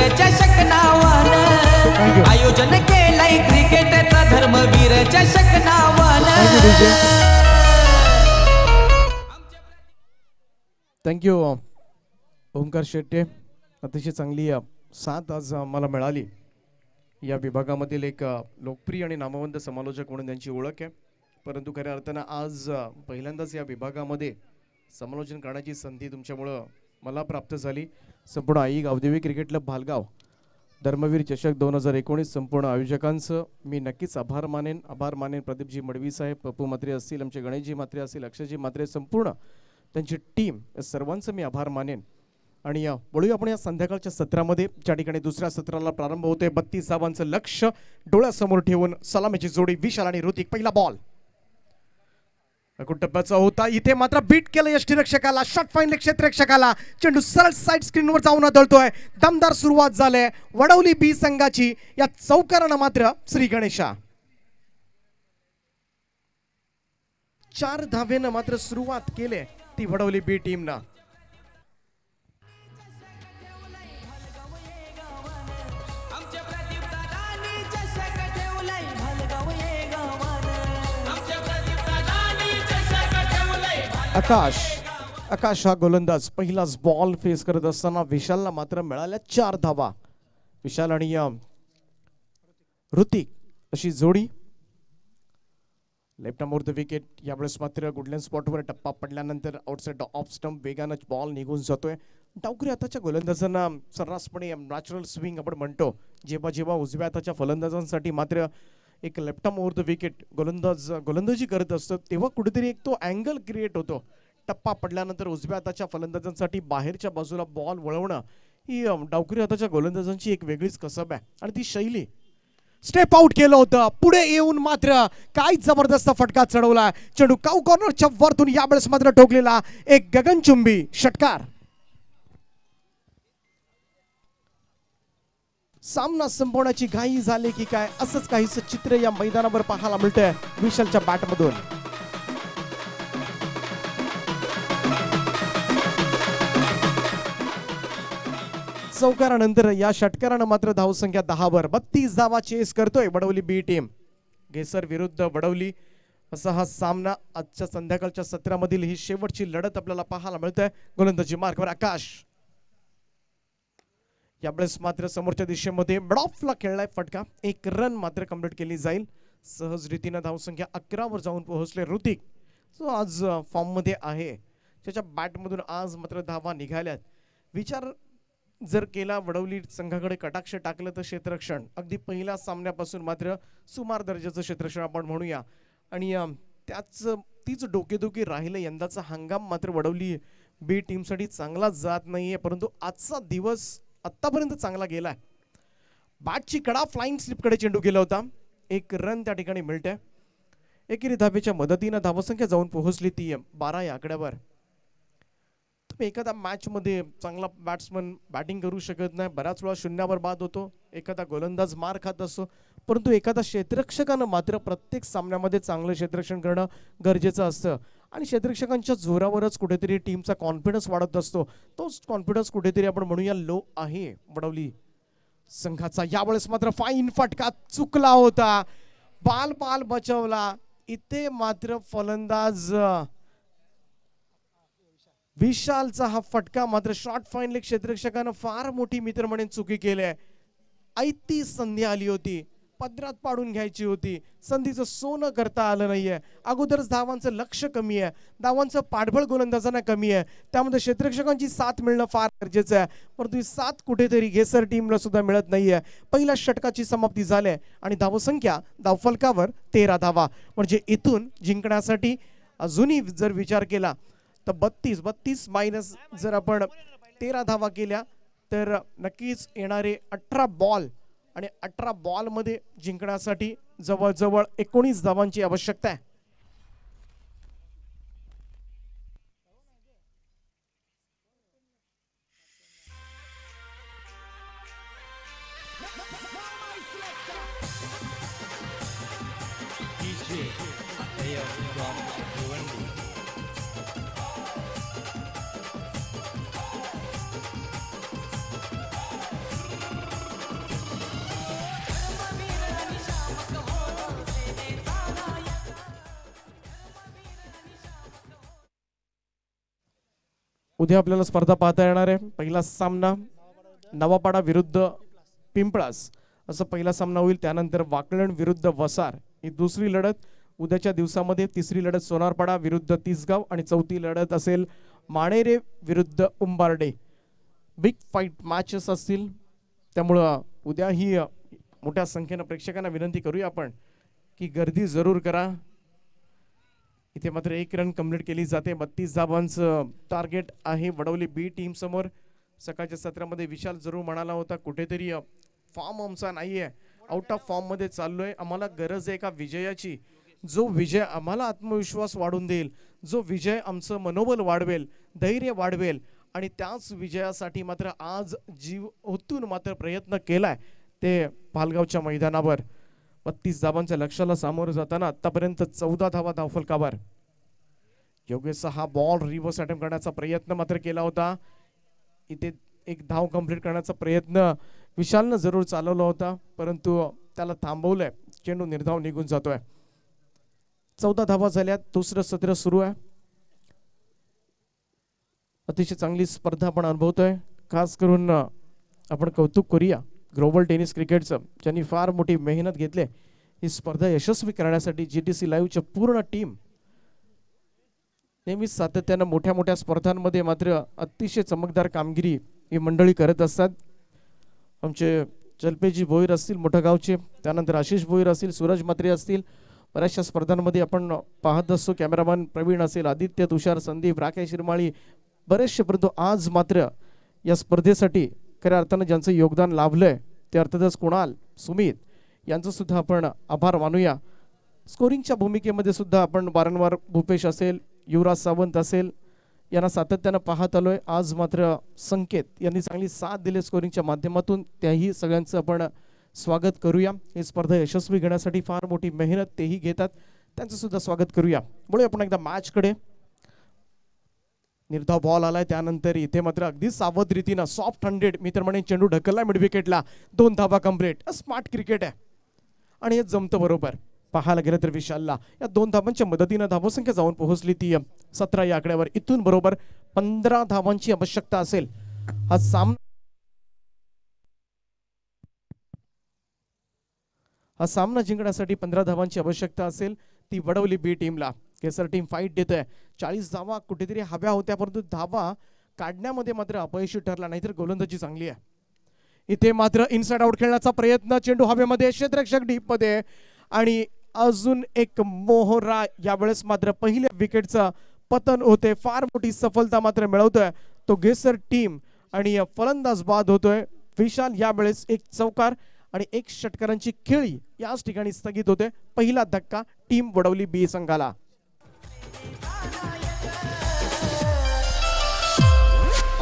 क्रिकेटवीरच्या शकनावानं आयोजन केलंय क्रिकेटचा थँक्यू um, ओंकार शेट्टे अतिशय चांगली uh, साथ आज uh, मला मिळाली या विभागामधील एक uh, लोकप्रिय आणि नामवंत समालोचक म्हणून त्यांची ओळख आहे परंतु खऱ्या अर्थानं आज पहिल्यांदाच या विभागामध्ये समालोचन करण्याची संधी तुमच्यामुळं मला प्राप्त झाली संपूर्ण आई गावदेवी क्रिकेट क्लब भालगाव धर्मवीर चषक दोन हजार एकोणीस संपूर्ण आयोजकांचं मी नक्कीच आभार मानेन आभार मानेन प्रदीपजी मडवी साहेब पप्पू मात्रे असतील आमचे गणेशजी मात्रे असतील अक्षयजी मात्रे संपूर्ण त्यांची टीम या सर्वांचं मी आभार मानेन आणि या आपण या संध्याकाळच्या सत्रामध्ये ज्या ठिकाणी दुसऱ्या सत्राला प्रारंभ होतोय बत्तीस धावांचं लक्ष डोळ्यासमोर ठेवून सलामीची जोडी विशाल आणि ऋतिक पहिला बॉल टप्प्याचा होता इथे मात्र बीट केलं यष्टीरक्षकाला शॉर्ट फाईन रक्षकाला चेंडू सरळ साईड स्क्रीनवर जाऊन आदळतोय दमदार सुरुवात झाली वडवली बी संघाची या चौकारानं मात्र श्री गणेशा चार धावेनं मात्र सुरुवात केले ती वडवली बी टीमनं आकाश आकाश हा गोलंदाज पहिलाच बॉल फेस करत असताना विशालला मात्र मिळाल्या चार धावा विशाल आणि ऋतिक अशी जोडी लेफ्ट द विकेट यावेळेस मात्र गुडलँड स्पॉटवर टप्पा पडल्यानंतर आउटसाईड ऑफ स्टंप वेगानं बॉल निघून जातोय डावकरी आताच्या गोलंदाजांना सर्रासपणे नॅचरल स्विंग आपण म्हणतो जेव्हा जेव्हा उजव्या हाताच्या फलंदाजांसाठी मात्र एक ओवर द विकेट गोलंदाज गोलंदाजी करत असतो तेव्हा कुठेतरी एक तो अँगल क्रिएट होतो टप्पा पडल्यानंतर उजव्या हाताच्या फलंदाजांसाठी बाहेरच्या बाजूला बॉल वळवणं ही डावकरी हाताच्या गोलंदाजांची एक वेगळीच कसब आहे आणि ती शैली स्टेप आउट केलं होतं पुढे येऊन मात्र काय जबरदस्त फटका चढवला चेंडू काऊ कॉर्नरच्या वरतून यावेळेस मात्र ठोकलेला एक गगनचुंबी षटकार सामना संपवण्याची घाई झाली की काय असंच काही चित्र या मैदानावर पाहायला मिळतंय विशालच्या बॅटमधून चौकारानंतर या षटकारानं मात्र धावसंख्या दहावर बत्तीस धावा चेस करतोय वडवली बी टीम घेसर विरुद्ध वडवली असा हा सामना आजच्या संध्याकाळच्या सत्रामधील ही शेवटची लढत आपल्याला पाहायला मिळतोय गोलंदाजी मार्कवर आकाश यावेळेस मात्र समोरच्या दिशेमध्ये ब्रॉफला खेळलाय फटका एक रन मात्र कम्प्लीट केली जाईल सहज रीतीनं धावसंख्या अकरावर जाऊन पोहोचले ऋतिक जो आज फॉर्ममध्ये आहे त्याच्या बॅटमधून आज मात्र धावा निघाल्यात विचार जर केला वडवली संघाकडे कटाक्ष टाकलं तर क्षेत्रक्षण अगदी पहिल्या सामन्यापासून मात्र सुमार दर्जाचं क्षेत्रक्षण आपण म्हणूया आणि त्याच तीच डोकेदुखी राहिलं यंदाचा हंगाम मात्र वडवली बी टीमसाठी चांगला जात नाहीये परंतु आजचा दिवस आत्तापर्यंत चांगला गेला आहे बॅटची कडा फ्लाईंग स्लिपकडे चेंडू गेला होता एक रन त्या ठिकाणी मिळते एकेरी धाबेच्या मदतीनं धावसंख्या जाऊन पोहोचली ती बारा या आकड्यावर तुम्ही एखादा मॅचमध्ये चांगला बॅट्समन बॅटिंग करू शकत नाही बऱ्याच वेळा शून्यावर बाद होतो एखादा गोलंदाज मार खात असतो परंतु एखादा क्षेत्रक्षकानं मात्र प्रत्येक सामन्यामध्ये चांगलं क्षेत्ररक्षण करणं गरजेचं असतं आणि क्षेत्ररक्षकांच्या जोरावरच कुठेतरी टीमचा कॉन्फिडन्स वाढत असतो तोच कॉन्फिडन्स कुठेतरी आपण म्हणूया लो आहे वडवली संघाचा यावेळेस मात्र फाईन फटका चुकला होता बाल बाल बचावला इथे मात्र फलंदाज विशालचा हा फटका मात्र शॉर्ट फाईनले क्षेत्रक्षकानं फार मोठी मित्र म्हणून चुकी केली आहे ऐती संधी आली होती पदरात पाडून घ्यायची होती संधीचं सोनं करता आलं नाहीये आहे अगोदरच धावांचं लक्ष कमी आहे धावांचं पाठबळ गोलंदाजांना कमी आहे त्यामध्ये क्षेत्रक्षकांची साथ मिळणं फार गरजेचं आहे परंतु ही साथ कुठेतरी घेसर टीमला सुद्धा मिळत नाहीये पहिल्या षटकाची समाप्ती झाली आहे आणि धावसंख्या धावफलकावर तेरा धावा म्हणजे इथून जिंकण्यासाठी अजूनही जर विचार केला तर बत्तीस बत्तीस मायनस जर आपण तेरा धावा केल्या तर नक्कीच येणारे अठरा बॉल आणि अठरा बॉलमध्ये जिंकण्यासाठी जवळजवळ एकोणीस धावांची आवश्यकता आहे उद्या आपल्याला स्पर्धा पाहता येणार आहे पहिला सामना नवापाडा विरुद्ध पिंपळास असा पहिला सामना होईल त्यानंतर वाकलण विरुद्ध वसार ही दुसरी लढत उद्याच्या दिवसामध्ये तिसरी लढत सोनारपाडा विरुद्ध तिसगाव आणि चौथी लढत असेल माणेरे विरुद्ध उंबारडे बिग फाईट मॅचेस असतील त्यामुळं उद्या ही मोठ्या संख्येनं प्रेक्षकांना विनंती करूया आपण की गर्दी जरूर करा इथे मात्र एक रन कम्प्लीट केली जाते बत्तीस धाबांचं टार्गेट आहे वडवली बी टीमसमोर सकाळच्या सत्रामध्ये विशाल जरूर म्हणाला होता कुठेतरी फॉर्म आमचा नाही आहे आउट ऑफ फॉर्ममध्ये चाललो आहे आम्हाला गरज आहे एका विजयाची जो विजय आम्हाला आत्मविश्वास वाढून देईल जो विजय आमचं मनोबल वाढवेल धैर्य वाढवेल आणि त्याच विजयासाठी मात्र आज जीव ओतून मात्र प्रयत्न केलाय ते पालगावच्या मैदानावर बत्तीस धावांच्या लक्ष्याला सामोरं जाताना आतापर्यंत चौदा धावा धावफलकावर योगेशचा हा बॉल रिव्हर्स अटेम्प्ट करण्याचा प्रयत्न मात्र केला होता इथे एक धाव कंप्लीट करण्याचा प्रयत्न विशालनं जरूर चालवला होता परंतु त्याला थांबवलंय चेंडू निर्धाव निघून जातोय चौदा धावा झाल्यात दुसरं सत्र सुरू आहे अतिशय चांगली स्पर्धा आपण अनुभवतोय खास करून आपण कौतुक करूया ग्लोबल टेनिस क्रिकेटचं ज्यांनी फार मोठी मेहनत घेतली ही स्पर्धा यशस्वी करण्यासाठी जी टी सी लाईव्हच्या पूर्ण टीम नेहमीच सातत्यानं मोठ्या मोठ्या स्पर्धांमध्ये मात्र अतिशय चमकदार कामगिरी ही मंडळी करत असतात आमचे जल्पेजी भोईर असतील मोठं गावचे त्यानंतर आशिष भोईर असतील सूरज मात्रे असतील बऱ्याचशा स्पर्धांमध्ये आपण पाहत असतो कॅमेरामॅन प्रवीण असेल आदित्य तुषार संदीप राकेश शिरमाळी बरेचसे परंतु आज मात्र या स्पर्धेसाठी खऱ्या अर्थानं ज्यांचं योगदान लाभलंय ते अर्थातच कुणाल सुमित सुद्धा आपण आभार मानूया स्कोरिंगच्या भूमिकेमध्ये सुद्धा आपण वारंवार भूपेश असेल युवराज सावंत असेल यांना सातत्यानं पाहत आलोय आज मात्र संकेत यांनी चांगली साथ दिली स्कोरिंगच्या माध्यमातून त्याही सगळ्यांचं आपण स्वागत करूया ही स्पर्धा यशस्वी घेण्यासाठी फार मोठी मेहनत तेही घेतात त्यांचं सुद्धा स्वागत करूया बोलूया आपण एकदा कडे निर्धाव बॉल आलाय त्यानंतर इथे मात्र अगदी सावध रीतीनं सॉफ्ट हंड्रेड मी तर चेंडू ढकलला मिड विकेटला दोन धाबा कम्प्लीट स्मार्ट क्रिकेट आहे आणि हे जमतं बरोबर पाहायला गेलं तर विशालला या दोन धाबांच्या मदतीनं धावसंख्या जाऊन पोहोचली ती सतरा या आकड्यावर इथून बरोबर पंधरा धावांची आवश्यकता असेल हा सामना हा सामना जिंकण्यासाठी पंधरा धावांची आवश्यकता असेल ती वडवली बी टीमला केसर टीम फाईट देतोय आहे चाळीस धावा कुठेतरी हव्या होत्या परंतु धावा काढण्यामध्ये मात्र अपयशी ठरला नाहीतर गोलंदाजी चांगली आहे इथे मात्र इनसाइड आउट खेळण्याचा प्रयत्न चेंडू हवेमध्ये क्षेत्ररक्षक डीपमध्ये आणि अजून एक मोहरा यावेळेस मात्र पहिल्या विकेटचं पतन होते फार मोठी सफलता मात्र मिळवतोय तो गेसर टीम आणि फलंदाज बाद होतोय विशाल यावेळेस एक चौकार आणि एक षटकारांची खेळी याच ठिकाणी स्थगित होते पहिला धक्का टीम वडवली बी संघाला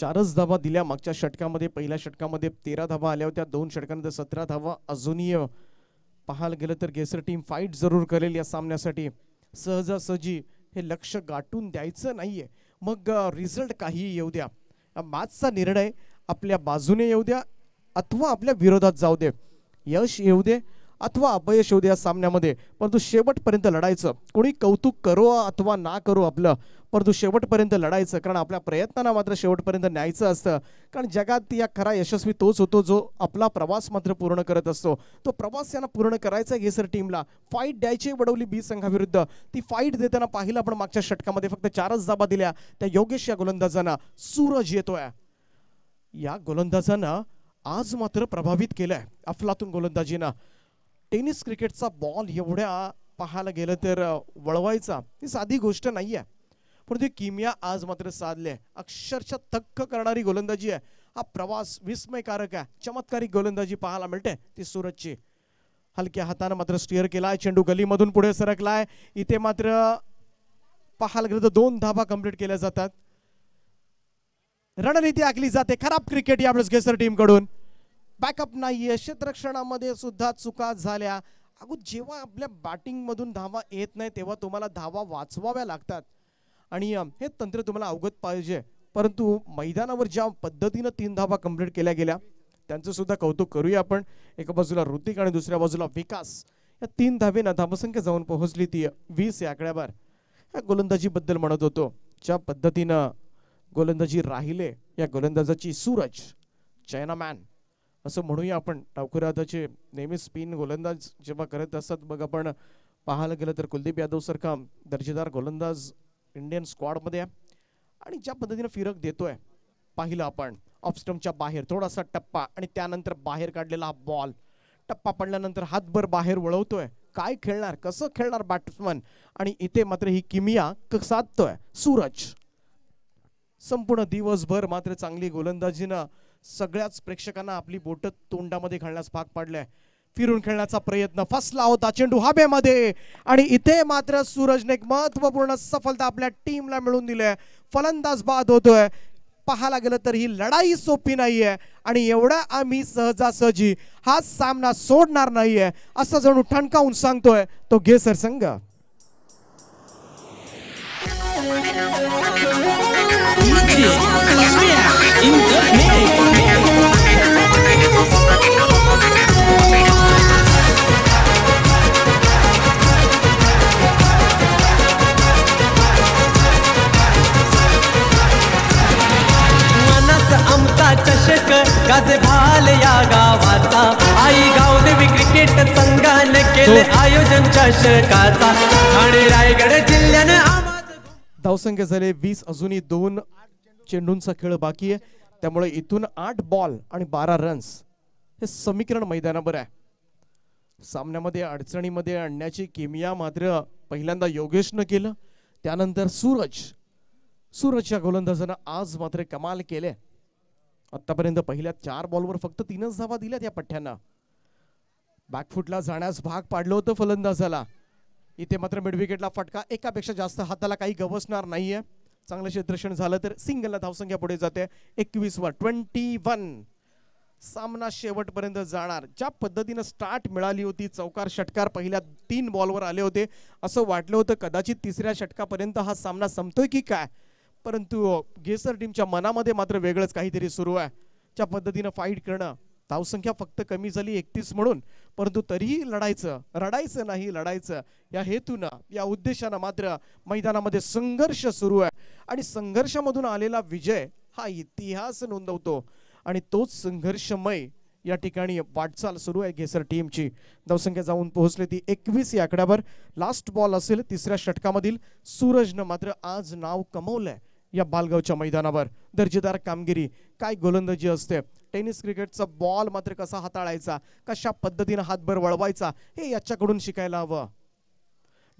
चारच धावा दिल्या मागच्या षटकामध्ये पहिल्या षटकामध्ये तेरा धावा आल्या होत्या दोन षटकांमध्ये सतरा धावा अजूनही पाहायला गेलं तर गेसर टीम फाईट जरूर करेल या सामन्यासाठी सहजासहजी हे लक्ष गाठून द्यायचं नाहीये मग रिझल्ट काही येऊ द्या मॅचचा निर्णय आपल्या बाजूने येऊ द्या अथवा आपल्या विरोधात जाऊ दे यश येऊ दे अथवा अपयश येऊ दे या सामन्यामध्ये परंतु शेवटपर्यंत लढायचं कोणी कौतुक करो अथवा ना करो आपलं परंतु शेवटपर्यंत लढायचं कारण आपल्या प्रयत्नांना मात्र शेवटपर्यंत न्यायचं असतं कारण जगात या खरा यशस्वी तोच होतो जो आपला प्रवास मात्र पूर्ण करत असतो तो प्रवास यांना पूर्ण करायचा आहे सर टीमला फाईट द्यायची बडवली बी संघाविरुद्ध ती फाईट देताना पाहिलं आपण मागच्या षटकामध्ये फक्त चारच जाबा दिल्या त्या योगेश या गोलंदाजांना सूरज येतोय या गोलंदाजांना आज मात्र प्रभावित केलंय अफलातून गोलंदाजीनं टेनिस क्रिकेटचा बॉल एवढ्या पाहायला गेलं तर वळवायचा ही साधी गोष्ट नाही आहे ती किमिया आज मात्र साधली आहे अक्षरशः थक्क करणारी गोलंदाजी आहे हा प्रवास विस्मयकारक आहे चमत्कारिक गोलंदाजी पाहायला मिळते ती सूरजची हलक्या हातानं मात्र स्टिअर केलाय चेंडू गलीमधून पुढे सरकलाय इथे मात्र पाहायला गेलं तर दोन धाबा कंप्लीट केल्या जातात रणनीती आखली जाते खराब क्रिकेट यावेळेस घेसर टीमकडून बॅकअप नाही यशतरक्षणामध्ये सुद्धा चुका झाल्या अगो जेव्हा आपल्या बॅटिंगमधून धावा येत नाही तेव्हा तुम्हाला धावा वाचवाव्या लागतात आणि हे तंत्र तुम्हाला अवगत पाहिजे परंतु मैदानावर ज्या पद्धतीनं तीन धावा कंप्लीट केल्या गेल्या त्यांचं सुद्धा कौतुक करूया आपण एका बाजूला ऋतिक आणि दुसऱ्या बाजूला विकास या तीन धावेनं धावसंख्या जाऊन पोहोचली ती वीस या आकड्यावर या गोलंदाजीबद्दल म्हणत होतो ज्या पद्धतीनं गोलंदाजी राहिले या गोलंदाजाची सूरज मॅन असं म्हणूया आपण डावखुरादाचे नेहमी स्पिन गोलंदाज जेव्हा करत असतात मग आपण पाहायला गेलं तर कुलदीप यादव सारखा दर्जेदार गोलंदाज इंडियन स्क्वॉडमध्ये आहे आणि ज्या पद्धतीनं फिरक देतोय पाहिलं आपण ऑफस्टमच्या बाहेर थोडासा टप्पा आणि त्यानंतर बाहेर काढलेला हा बॉल टप्पा पडल्यानंतर हातभर बाहेर वळवतोय काय खेळणार कसं खेळणार बॅट्समन आणि इथे मात्र ही किमिया साधतोय सूरज संपूर्ण दिवसभर मात्र चांगली गोलंदाजीनं सगळ्याच प्रेक्षकांना आपली बोट तोंडामध्ये घालण्यास भाग पाडलाय फिरून खेळण्याचा प्रयत्न फसला होता चेंडू हाबेमध्ये आणि इथे मात्र सूरजने एक महत्वपूर्ण सफलता आपल्या टीमला मिळून दिली फलंदाज बाद होतोय पाहायला गेलं तर ही लढाई सोपी नाहीये आणि एवढा आम्ही सहजासहजी हा सामना सोडणार नाहीये असं जणू ठणकावून सांगतोय तो घेसर संघ दर्शक गाजे भाल या गावाचा आई गावदेवी क्रिकेट संघाने केले हो. आयोजन चषकाचा आणि रायगड जिल्ह्याने धावसंख्या झाले वीस अजूनही दोन चेंडूंचा खेळ बाकी आहे त्यामुळे इथून आठ बॉल आणि बारा रन्स हे समीकरण मैदानावर आहे सामन्यामध्ये अडचणीमध्ये आणण्याची किमिया मात्र पहिल्यांदा योगेशनं केलं त्यानंतर सूरज सूरजच्या गोलंदाजानं आज मात्र कमाल केले आतापर्यंत पहिल्या चार बॉलवर फक्त तीनच धावा दिल्यात या पठ्ठ्यांना बॅकफुटला जाण्यास भाग पाडलं होतं फलंदाजाला इथे मात्र मिडविकेटला फटका एकापेक्षा जास्त हाताला काही गवसणार नाहीये चांगलं क्षेत्रक्षण झालं तर सिंगलला धावसंख्या पुढे जाते एकवीस वर ट्वेंटी वन सामना शेवटपर्यंत जाणार ज्या पद्धतीनं स्टार्ट मिळाली होती चौकार षटकार पहिल्या तीन बॉलवर आले होते असं वाटलं होतं कदाचित तिसऱ्या षटकापर्यंत हा सामना संपतोय की काय परंतु गेसर टीमच्या मनामध्ये मात्र वेगळंच काहीतरी सुरू आहे ज्या पद्धतीनं फाईट करणं धावसंख्या फक्त कमी झाली एकतीस म्हणून परंतु तरीही लढायचं रडायचं नाही लढायचं या हेतूनं या उद्देशानं मात्र मैदानामध्ये संघर्ष सुरू आहे आणि संघर्षामधून आलेला विजय हा इतिहास नोंदवतो आणि तोच संघर्षमय या ठिकाणी वाटचाल सुरू आहे घेसर टीमची धावसंख्या जाऊन पोहोचली ती एकवीस या आकड्यावर लास्ट बॉल असेल तिसऱ्या षटकामधील सूरजनं मात्र आज नाव कमवलंय या बालगावच्या मैदानावर दर्जेदार कामगिरी काय गोलंदाजी असते टेनिस क्रिकेटचा बॉल मात्र कसा हाताळायचा कशा पद्धतीने हातभर वळवायचा हे याच्याकडून शिकायला हवं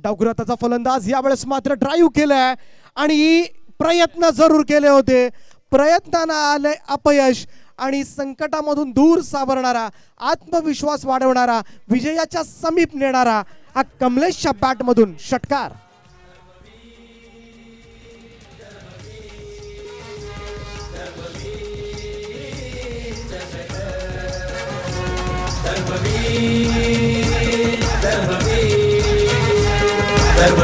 डावखुरा फलंदाज यावेळेस मात्र ड्राईव्ह केलाय आणि प्रयत्न जरूर केले होते प्रयत्नानं आले अपयश आणि संकटामधून दूर सावरणारा आत्मविश्वास वाढवणारा विजयाच्या समीप नेणारा हा कमलेशच्या बॅटमधून षटकार तीन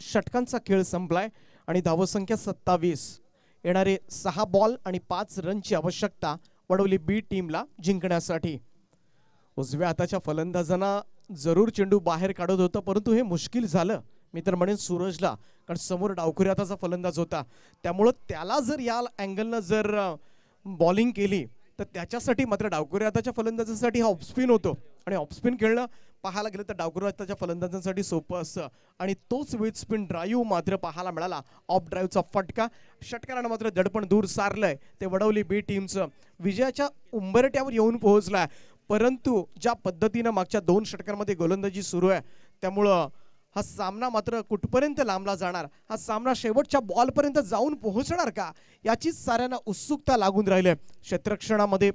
षटकांचा खेळ संपलाय आणि धावसंख्या सत्तावीस येणारे सहा बॉल आणि पाच रनची आवश्यकता वडवली बी टीमला जिंकण्यासाठी उजव्या हाताच्या फलंदाजांना जरूर चेंडू बाहेर काढत होतं परंतु हे मुश्किल झालं मी तर म्हणेन सूरजला कारण समोर डावखुऱ्याताचा फलंदाज होता त्यामुळं त्याला जर या अँगलनं जर बॉलिंग केली तर त्याच्यासाठी मात्र डावखुऱ्याताच्या फलंदाजांसाठी हा ऑफस्पिन होतो आणि ऑफस्पिन खेळणं पाहायला गेलं तर डावखुऱ्याताच्या फलंदाजांसाठी सोपं असतं आणि तोच विथ स्पिन ड्राईव्ह मात्र पाहायला मिळाला ऑफ ड्राईव्हचा फटका षटकारानं मात्र दडपण दूर सारलंय ते वडवली बी टीमचं विजयाच्या उंबरट्यावर येऊन पोहोचलाय परंतु ज्या पद्धतीनं मागच्या दोन षटकांमध्ये गोलंदाजी सुरू आहे त्यामुळं हा सामना मात्र कुठपर्यंत लांबला जाणार हा सामना शेवटच्या बॉलपर्यंत जाऊन पोहोचणार का याचीच साऱ्यांना उत्सुकता लागून राहिली आहे क्षेत्रक्षणामध्ये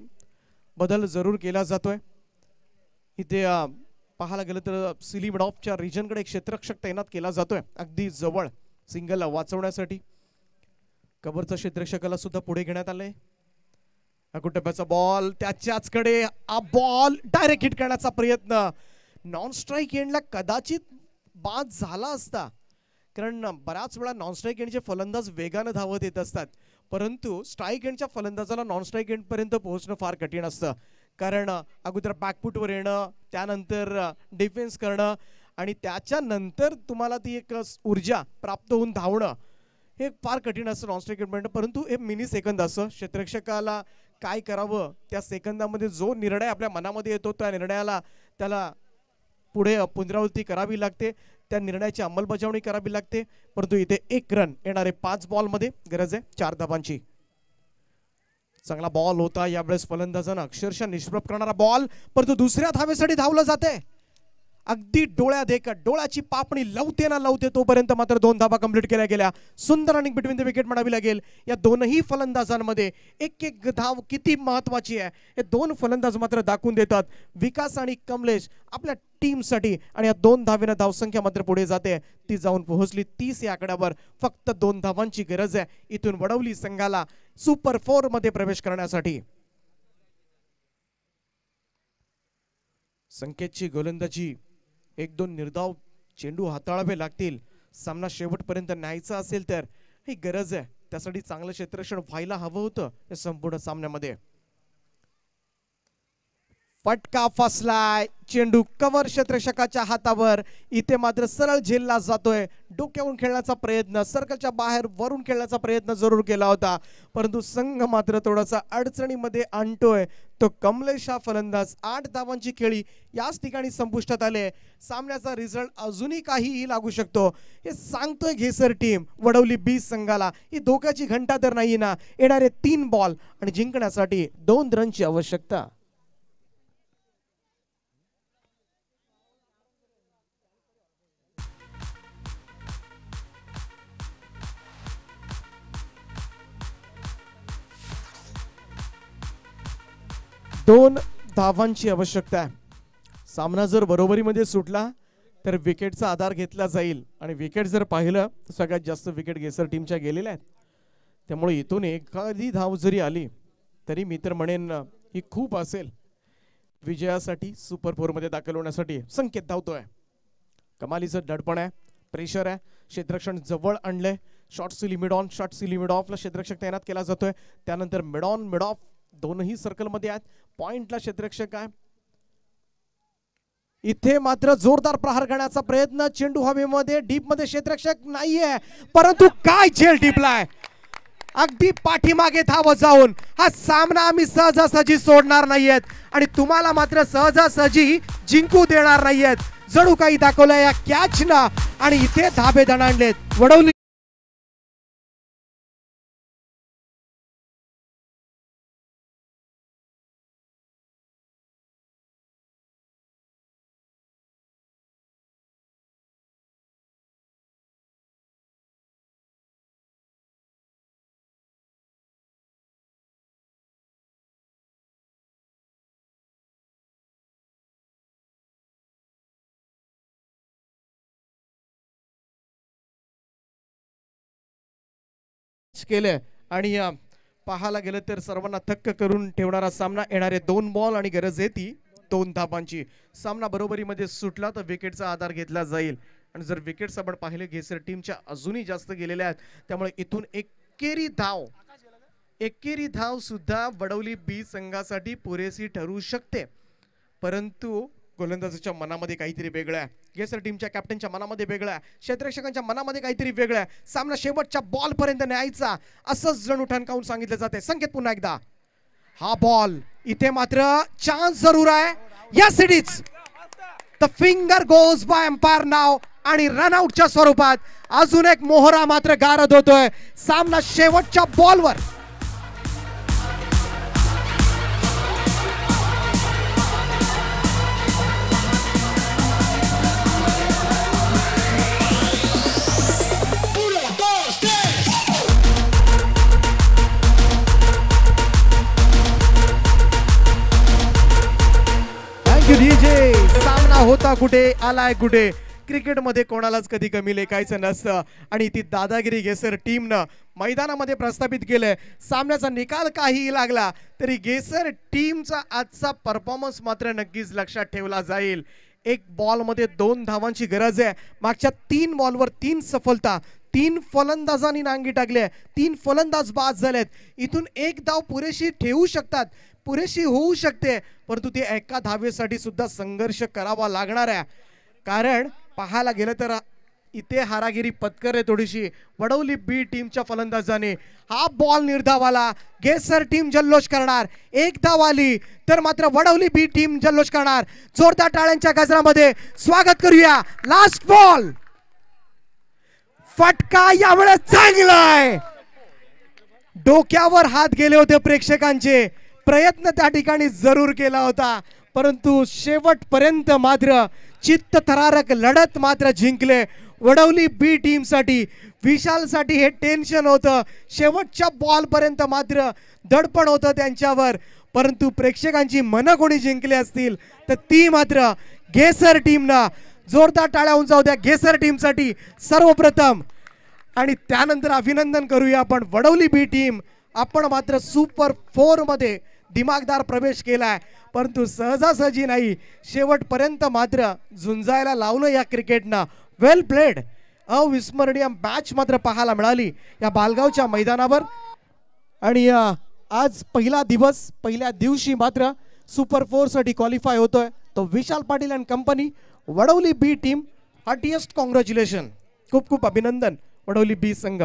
बदल जरूर केला जातोय इथे पाहायला गेलं तर डॉपच्या रिजनकडे क्षेत्रक्षक तैनात केला जातोय अगदी जवळ सिंगल वाचवण्यासाठी कबरचा क्षेत्रक्षकाला सुद्धा पुढे घेण्यात आलंय अकुटप्याचा बॉल त्याच्याचकडे बॉल डायरेक्ट हिट करण्याचा प्रयत्न नॉन स्ट्राईक एंडला कदाचित बाद झाला असता कारण बऱ्याच वेळा नॉन एंडचे फलंदाज वेगानं धावत येत असतात परंतु स्ट्राईक एंडच्या फलंदाजाला नॉन स्ट्राईक एंडपर्यंत पोहोचणं फार कठीण असतं कारण अगोदर वर येणं त्यानंतर डिफेन्स करणं आणि त्याच्यानंतर तुम्हाला ती एक ऊर्जा प्राप्त होऊन धावणं हे फार कठीण असतं नॉन स्ट्राईक एंडपर्यंत परंतु हे मिनी सेकंद असं क्षेत्रक्षकाला काय करावं त्या सेकंदामध्ये जो निर्णय आपल्या मनामध्ये येतो त्या निर्णयाला त्याला पुढे पुनरावृत्ती करावी लागते त्या निर्णयाची अंमलबजावणी करावी लागते परंतु इथे एक रन येणारे पाच बॉल मध्ये गरज आहे चार धाबांची चांगला बॉल होता यावेळेस फलंदाजानं अक्षरशः निष्प्रभ करणारा बॉल परंतु दुसऱ्या धावेसाठी धावलं जाते अगदी डोळ्या देखत डोळ्याची पापणी लवते ना लवते तोपर्यंत मात्र दोन धाबा कंप्लीट केल्या गेल्या सुंदर आणि बिटवीन द विकेट म्हणावी लागेल या दोनही फलंदाजांमध्ये एक एक धाव किती महत्वाची आहे हे दोन फलंदाज मात्र दाखवून देतात विकास आणि कमलेश आपल्या टीमसाठी आणि या दोन धावेनं धावसंख्या मात्र पुढे जाते ती जाऊन पोहोचली तीस या आकड्यावर फक्त दोन धावांची गरज आहे इथून वडवली संघाला सुपर फोर मध्ये प्रवेश करण्यासाठी संकेतची गोलंदाजी एक दोन निर्धाव चेंडू हाताळावे लागतील सामना शेवटपर्यंत न्यायचा असेल तर ही गरज आहे त्यासाठी चांगलं क्षेत्रक्षण व्हायला हवं होतं या संपूर्ण सामन्यामध्ये फटका फसलाय चेंडू कवर क्षेत्रशकाच्या हातावर इथे मात्र सरळ झेलला जातोय डोक्यावरून खेळण्याचा प्रयत्न सर्कलच्या बाहेर वरून खेळण्याचा प्रयत्न जरूर केला होता परंतु संघ मात्र थोडासा अडचणीमध्ये आणतोय तो कमलेशा फलंदाज आठ धावांची खेळी याच ठिकाणी संपुष्टात आले सामन्याचा रिझल्ट अजूनही काहीही लागू शकतो हे सांगतोय घेसर टीम वडवली बीस संघाला ही धोक्याची घंटा तर नाही ना येणारे तीन बॉल आणि जिंकण्यासाठी दोन रनची आवश्यकता दोन धावांची आवश्यकता आहे सामना जर बरोबरीमध्ये सुटला तर विकेटचा आधार घेतला जाईल आणि विकेट जर पाहिलं तर सगळ्यात जास्त विकेट घेसर टीमच्या गेलेल्या आहेत त्यामुळे इथून एखादी धाव जरी आली तरी मी तर म्हणेन ही खूप असेल विजयासाठी सुपर फोरमध्ये दाखल होण्यासाठी संकेत धावतोय कमालीचं दडपण आहे प्रेशर आहे क्षेत्रक्षण जवळ आणलंय सी लिमिड ऑन शॉर्टसी लिमिड ऑफला क्षेत्रक्षक तैनात केला जातोय त्यानंतर मिड ऑन मिड ऑफ दोनही सर्कलमध्ये आहेत पॉइंटला क्षेत्ररक्षक आहे इथे मात्र जोरदार प्रहार करण्याचा प्रयत्न चेंडू हवेमध्ये डीप मध्ये क्षेत्ररक्षक नाहीये परंतु काय झेल डीपलाय अगदी पाठीमागे धावत जाऊन हा सामना आम्ही सहजासहजी सोडणार नाहीयेत आणि तुम्हाला मात्र सहजासहजी जिंकू देणार नाहीयेत जणू काही दाखवलं या कॅच ना आणि इथे धाबे दणाणलेत वडवली मॅच आणि पाहायला गेलं तर सर्वांना थक्क करून ठेवणारा सामना येणारे दोन बॉल आणि गरज आहे दोन धापांची सामना बरोबरीमध्ये सुटला तर विकेटचा आधार घेतला जाईल आणि जर विकेट्स आपण पाहिले घेसर टीमच्या अजूनही जास्त गेलेल्या आहेत त्यामुळे इथून एकेरी धाव एकेरी धाव सुद्धा वडवली बी संघासाठी पुरेशी ठरू शकते परंतु गोलंदाजाच्या मनामध्ये काहीतरी वेगळं आहे गेसर टीमच्या कॅप्टनच्या मनामध्ये वेगळं आहे क्षेत्ररक्षकांच्या मनामध्ये काहीतरी वेगळं आहे सामना शेवटच्या बॉलपर्यंत न्यायचा असंच जण उठाणकावून सांगितलं जाते संकेत पुन्हा एकदा हा बॉल इथे मात्र चान्स जरूर आहे या सिडीज the finger goes by umpire नाव आणि रनआउटच्या स्वरूपात अजून एक मोहरा मात्र गारद होतोय सामना शेवटच्या बॉलवर होता कुठे आलाय कुठे क्रिकेटमध्ये कोणालाच कधी कमी लेखायचं नसतं आणि ती दादागिरी गेसर टीमनं मैदानामध्ये प्रस्थापित केलंय सामन्याचा निकाल काही लागला तरी गेसर टीमचा आजचा परफॉर्मन्स मात्र नक्कीच लक्षात ठेवला जाईल एक बॉलमध्ये दोन धावांची गरज आहे मागच्या तीन बॉलवर तीन सफलता तीन फलंदाजांनी नांगी टाकल्या तीन फलंदाज बाद झालेत इथून एक धाव पुरेशी ठेवू शकतात पुरेशी होऊ शकते परंतु ती एका धावेसाठी सुद्धा संघर्ष करावा लागणार आहे कारण पाहायला गेलं तर इथे हारागिरी पत्करे थोडीशी वडवली बी टीमच्या फलंदाजाने हा बॉल निर्धावाला गेसर टीम जल्लोष करणार एक धाव आली तर मात्र वडवली बी टीम जल्लोष करणार जोरदार टाळ्यांच्या गजरामध्ये स्वागत करूया लास्ट बॉल फटका यावेळेस आहे डोक्यावर हात गेले होते प्रेक्षकांचे प्रयत्न त्या ठिकाणी जरूर केला होता परंतु शेवटपर्यंत मात्र चित्त थरारक लढत मात्र जिंकले वडवली बी टीमसाठी विशालसाठी हे टेन्शन होतं शेवटच्या बॉलपर्यंत मात्र दडपण होतं त्यांच्यावर परंतु प्रेक्षकांची मनं कोणी जिंकली असतील तर ती मात्र गेसर टीमनं जोरदार टाळ्या उंचाव द्या गेसर टीमसाठी सर्वप्रथम आणि त्यानंतर अभिनंदन करूया आपण वडवली बी टीम आपण मात्र सुपर फोरमध्ये दिमागदार प्रवेश केलाय परंतु सहजासहजी नाही शेवटपर्यंत मात्र झुंजायला लावलं या क्रिकेटनं वेल प्लेड अविस्मरणीय मॅच मात्र पाहायला मिळाली या बालगावच्या मैदानावर आणि आज पहिला दिवस पहिल्या दिवशी मात्र सुपर साठी क्वालिफाय होतोय तो Vishal Patil and company Wadavali B team heartiest congratulation खूप खूप अभिनंदन वडवली बी संघ